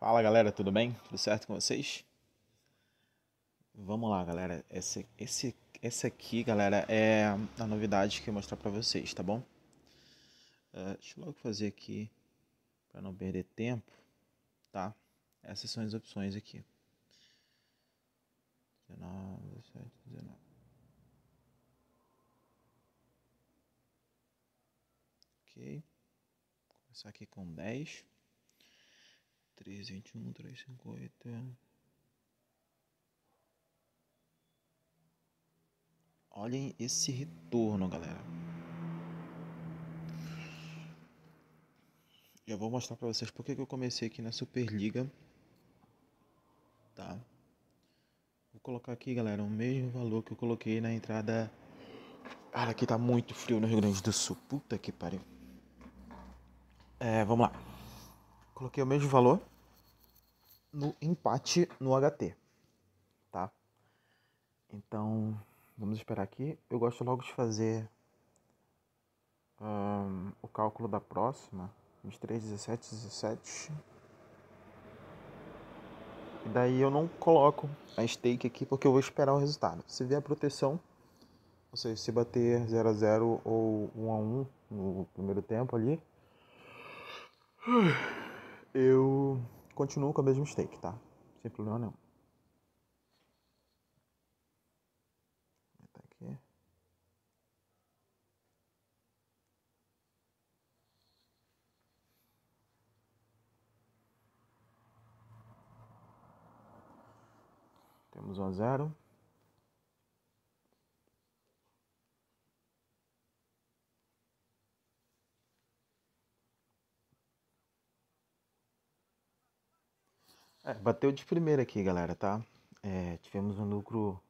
Fala galera, tudo bem? Tudo certo com vocês? Vamos lá, galera. Esse, esse, esse aqui, galera, é a novidade que eu mostrar pra vocês, tá bom? Uh, deixa eu logo fazer aqui para não perder tempo, tá? Essas são as opções aqui. 19, 17, 19. Ok. Vou começar aqui com 10 três vinte um três cinquenta é. Olhem esse retorno, galera. Já vou mostrar para vocês porque que eu comecei aqui na Superliga. Tá? Vou colocar aqui, galera, o mesmo valor que eu coloquei na entrada. Cara, aqui tá muito frio no Rio Grande do Sul. Puta que pariu. É, vamos lá. Coloquei o mesmo valor no empate no HT, tá? Então, vamos esperar aqui. Eu gosto logo de fazer um, o cálculo da próxima. 23, 17, 17. E daí eu não coloco a stake aqui porque eu vou esperar o resultado. Se vier a proteção, ou seja, se bater 0 a 0 ou 1 a 1 no primeiro tempo ali, eu continuo com a mesma steak, tá? Sem problema nenhum. Tá aqui. Temos um a zero. É, bateu de primeira aqui, galera, tá? É, tivemos um lucro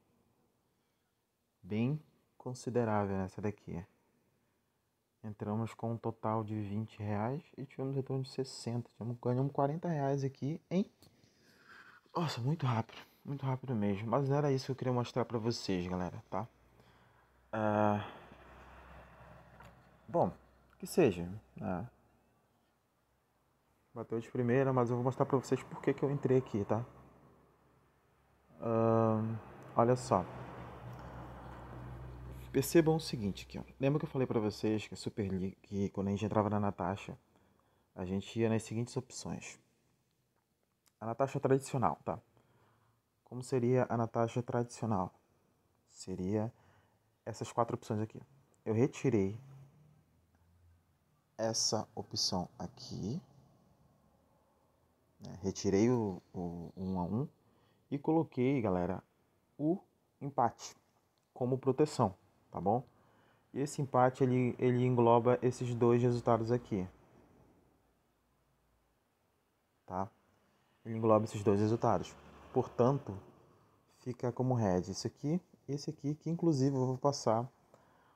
bem considerável nessa daqui. É. Entramos com um total de 20 reais e tivemos retorno de 60. Tivemos, ganhamos 40 reais aqui em... Nossa, muito rápido. Muito rápido mesmo. Mas era isso que eu queria mostrar pra vocês, galera, tá? Uh... Bom, que seja. Uh... Bateu de primeira, mas eu vou mostrar pra vocês por que, que eu entrei aqui, tá? Uh, olha só. Percebam o seguinte aqui, ó. Lembra que eu falei pra vocês que a é Super League, que quando a gente entrava na Natasha, a gente ia nas seguintes opções. A Natasha tradicional, tá? Como seria a Natasha tradicional? Seria essas quatro opções aqui. Eu retirei essa opção aqui né? Retirei o, o 1 a 1 e coloquei, galera, o empate como proteção, tá bom? E esse empate ele, ele engloba esses dois resultados aqui. Tá? Ele engloba esses dois resultados. Portanto, fica como red isso aqui e esse aqui, que inclusive eu vou passar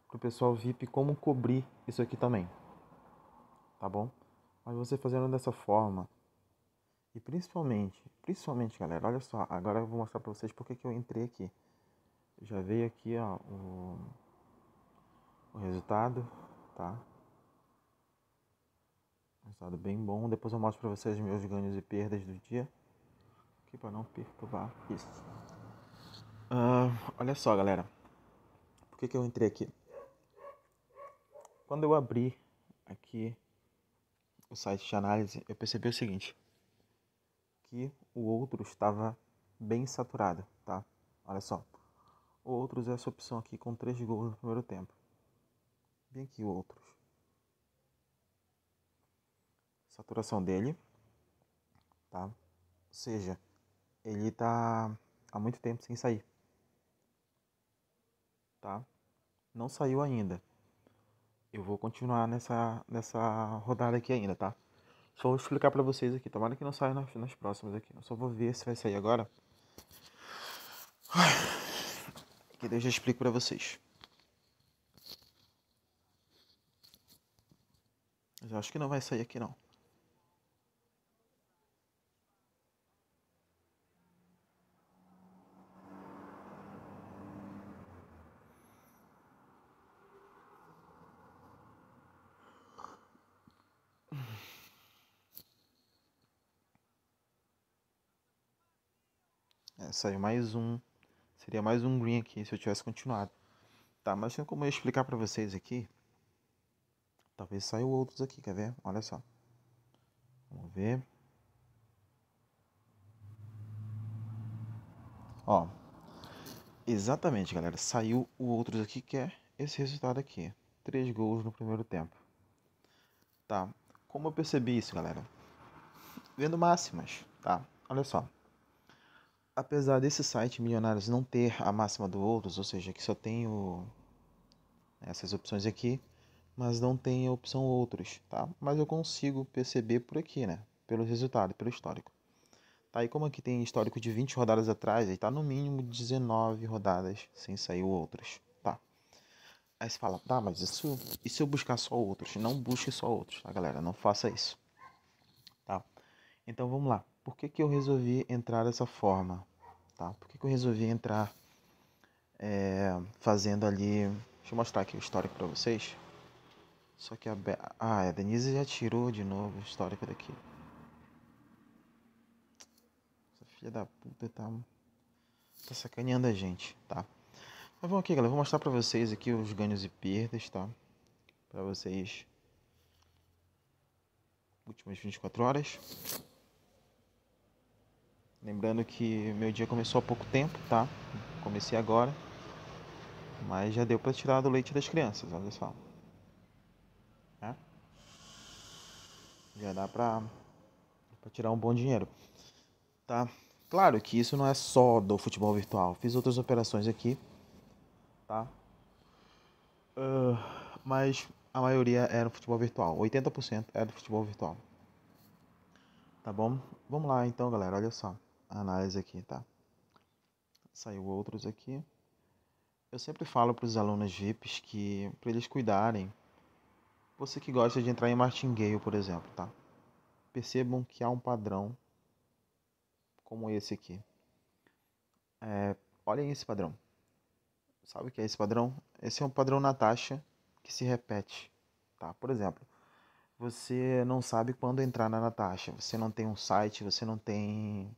pro pessoal VIP como cobrir isso aqui também. Tá bom? Mas você fazendo dessa forma, e principalmente, principalmente galera, olha só, agora eu vou mostrar pra vocês porque que eu entrei aqui. Já veio aqui ó, o, o resultado, tá? Resultado bem bom. Depois eu mostro pra vocês meus ganhos e perdas do dia. Aqui pra não perturbar isso. Uh, olha só galera, por que que eu entrei aqui? Quando eu abri aqui o site de análise, eu percebi o seguinte que o outro estava bem saturado, tá? Olha só. O outros é essa opção aqui com três gols no primeiro tempo. Bem aqui o outros. Saturação dele, tá? Ou seja, ele tá há muito tempo sem sair. Tá? Não saiu ainda. Eu vou continuar nessa nessa rodada aqui ainda, tá? Só vou explicar para vocês aqui. Tomara que não saia nas, nas próximas aqui. Eu só vou ver se vai sair agora. Que deixa já explico para vocês. Mas eu acho que não vai sair aqui não. É, saiu mais um. Seria mais um green aqui se eu tivesse continuado. Tá, mas tem como eu explicar para vocês aqui. Talvez saiu outros aqui, quer ver? Olha só. Vamos ver. Ó. Exatamente, galera. Saiu o outros aqui que é esse resultado aqui. Três gols no primeiro tempo. Tá. Como eu percebi isso, galera? Vendo máximas, tá? Olha só apesar desse site Milionários não ter a máxima do outros, ou seja, que só tem o... essas opções aqui, mas não tem a opção outros, tá? Mas eu consigo perceber por aqui, né? Pelo resultado, pelo histórico. Tá, e como aqui tem histórico de 20 rodadas atrás, aí tá no mínimo 19 rodadas sem sair outros, tá? Aí você fala, tá, mas isso, e se eu buscar só outros? Não busque só outros, tá, galera? Não faça isso, tá? Então vamos lá por que, que eu resolvi entrar dessa forma? Tá? Por que, que eu resolvi entrar é, fazendo ali. Deixa eu mostrar aqui o histórico para vocês. Só que a. Be... Ah, a Denise já tirou de novo o histórico daqui. Essa filha da puta tá. Tá sacaneando a gente, tá? Mas vamos aqui, galera. Vou mostrar pra vocês aqui os ganhos e perdas, tá? Pra vocês. Últimas 24 horas. Lembrando que meu dia começou há pouco tempo, tá? Comecei agora. Mas já deu para tirar do leite das crianças, olha só. É? Já dá para tirar um bom dinheiro. Tá? Claro que isso não é só do futebol virtual. Fiz outras operações aqui, tá? Uh, mas a maioria era futebol virtual. 80% era é futebol virtual. Tá bom? Vamos lá então, galera. Olha só análise aqui, tá? Saiu outros aqui. Eu sempre falo para os alunos VIPs que para eles cuidarem. Você que gosta de entrar em martingale, por exemplo, tá? Percebam que há um padrão como esse aqui. É, olhem esse padrão. Sabe o que é esse padrão? Esse é um padrão na taxa que se repete, tá? Por exemplo, você não sabe quando entrar na Natasha, você não tem um site, você não tem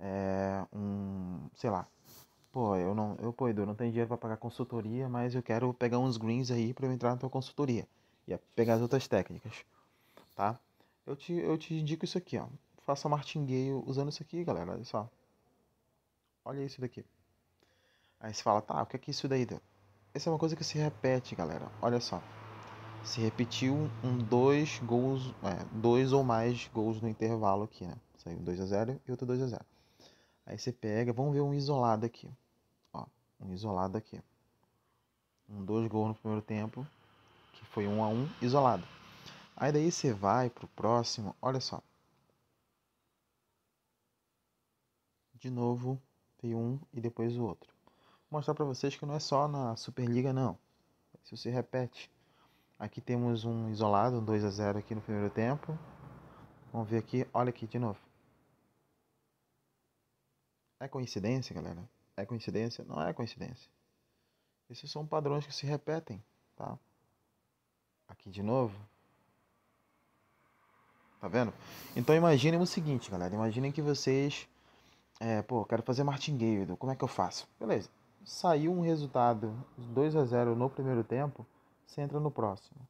é, um, sei lá, pô, eu não, eu pô, Edu, não tenho dinheiro para pagar consultoria, mas eu quero pegar uns greens aí para eu entrar na tua consultoria e pegar as outras técnicas, tá? Eu te, eu te indico isso aqui, ó. Faça martingale usando isso aqui, galera, olha só. Olha isso daqui. Aí você fala, tá, o que é que isso daí deu? Essa é uma coisa que se repete, galera. Olha só. Se repetiu um dois gols, é, dois ou mais gols no intervalo aqui, né? Saiu 2 a 0 e outro 2 a 0. Aí você pega, vamos ver um isolado aqui. Ó, um isolado aqui. Um, dois gols no primeiro tempo, que foi um a um, isolado. Aí daí você vai pro próximo, olha só. De novo, tem um e depois o outro. Vou mostrar para vocês que não é só na Superliga, não. se você repete. Aqui temos um isolado, um 2 a 0 aqui no primeiro tempo. Vamos ver aqui, olha aqui de novo. É coincidência, galera? É coincidência? Não é coincidência. Esses são padrões que se repetem, tá? Aqui de novo. Tá vendo? Então imaginem o seguinte, galera. Imaginem que vocês. É, pô, quero fazer martingale. Como é que eu faço? Beleza. Saiu um resultado 2 a 0 no primeiro tempo. Você entra no próximo.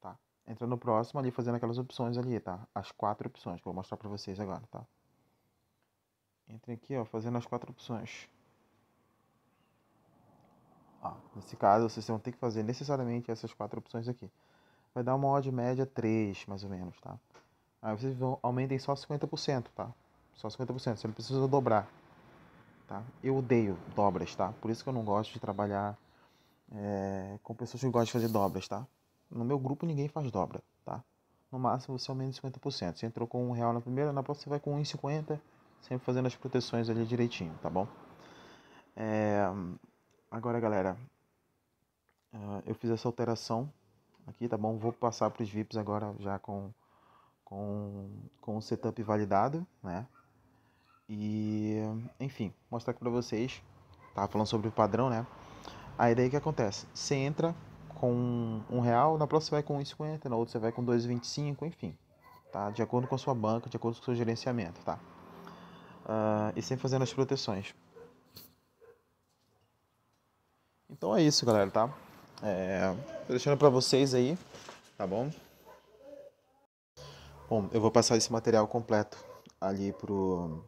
Tá? Entra no próximo ali fazendo aquelas opções ali, tá? As quatro opções que eu vou mostrar pra vocês agora, tá? Entre aqui, ó, fazendo as quatro opções. Ó, nesse caso, vocês vão ter que fazer necessariamente essas quatro opções aqui. Vai dar uma odd média 3, mais ou menos, tá? Aí vocês vão, aumentem só 50%, tá? Só 50%, você não precisa dobrar, tá? Eu odeio dobras, tá? Por isso que eu não gosto de trabalhar é, com pessoas que gostam de fazer dobras, tá? No meu grupo ninguém faz dobra, tá? No máximo você aumenta 50%. Você entrou com um real na primeira, na próxima você vai com 1,50 sempre fazendo as proteções ali direitinho, tá bom? É, agora, galera, é, eu fiz essa alteração aqui, tá bom? Vou passar para os VIPs agora já com, com, com o setup validado, né? E, enfim, mostrar aqui para vocês. tá falando sobre o padrão, né? Aí daí é que acontece? Você entra com um real, na próxima você vai com 1,50, na outra você vai com 2,25, enfim. Tá? De acordo com a sua banca, de acordo com o seu gerenciamento, tá? uh, e sem fazer as proteções. Então é isso, galera, tá? É, tô deixando para vocês aí, tá bom? Bom, eu vou passar esse material completo ali pro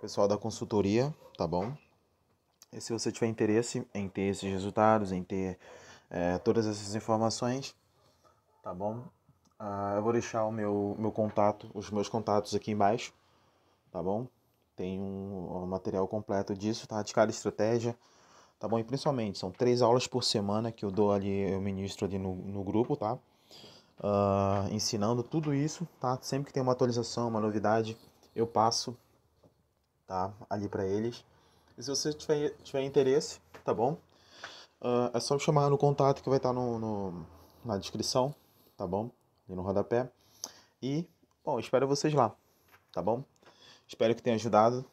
pessoal da consultoria, tá bom? E se você tiver interesse em ter esses resultados, em ter é, todas essas informações, tá bom? Uh, eu vou deixar o meu, meu contato, os meus contatos aqui embaixo tá bom? Tem um, um material completo disso, tá? De cada estratégia, tá bom? E principalmente, são três aulas por semana que eu dou ali, eu ministro ali no, no grupo, tá? Uh, ensinando tudo isso, tá? Sempre que tem uma atualização, uma novidade, eu passo, tá? Ali para eles. E se você tiver, tiver interesse, tá bom? Uh, é só me chamar no contato que vai estar tá no, no, na descrição, tá bom? E no rodapé. E, bom, espero vocês lá, tá bom? Espero que tenha ajudado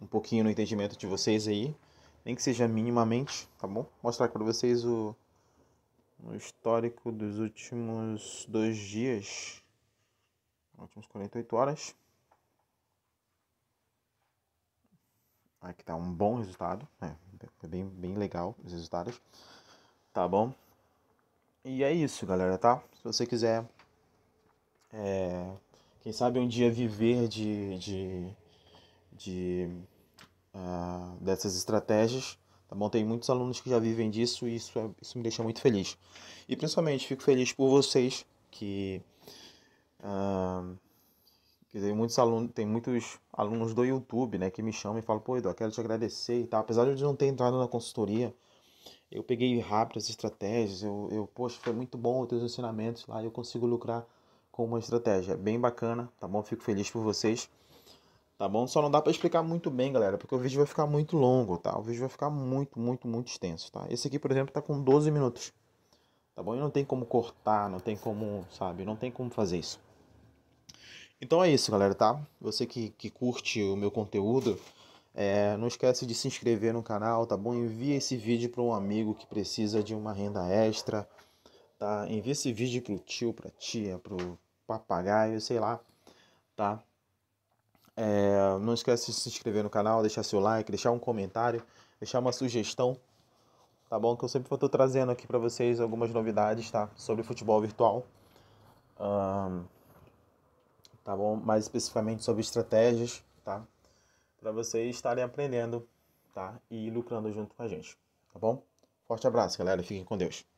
um pouquinho no entendimento de vocês aí, nem que seja minimamente, tá bom? Vou mostrar aqui para vocês o, o histórico dos últimos dois dias, últimas 48 horas. Aqui tá um bom resultado, né? é Bem, bem legal os resultados, tá bom? E é isso, galera, tá? Se você quiser é, quem sabe um dia viver de, de, de uh, dessas estratégias. Tá bom? Tem muitos alunos que já vivem disso e isso, é, isso me deixa muito feliz. E principalmente fico feliz por vocês que. Uh, ah, tem muitos alunos, tem muitos alunos do YouTube, né, que me chamam e falam, pô, Edu, quero te agradecer e tal. Apesar de eu não ter entrado na consultoria, eu peguei rápido as estratégias, eu, eu poxa, foi muito bom os teus ensinamentos lá, eu consigo lucrar com uma estratégia bem bacana, tá bom? Fico feliz por vocês, tá bom? Só não dá para explicar muito bem, galera, porque o vídeo vai ficar muito longo, tá? O vídeo vai ficar muito, muito, muito extenso, tá? Esse aqui, por exemplo, tá com 12 minutos, tá bom? E não tem como cortar, não tem como, sabe? Não tem como fazer isso. Então é isso, galera, tá? Você que, que curte o meu conteúdo, é, não esquece de se inscrever no canal, tá bom? Envia esse vídeo para um amigo que precisa de uma renda extra, tá? Envia esse vídeo pro tio, pra tia, pro, papagaio, sei lá, tá? É, não esquece de se inscrever no canal, deixar seu like, deixar um comentário, deixar uma sugestão, tá bom? Que eu sempre estou trazendo aqui para vocês algumas novidades, tá? Sobre futebol virtual, um, tá bom? Mais especificamente sobre estratégias, tá? Para vocês estarem aprendendo, tá? E lucrando junto com a gente, tá bom? Forte abraço, galera. Fiquem com Deus.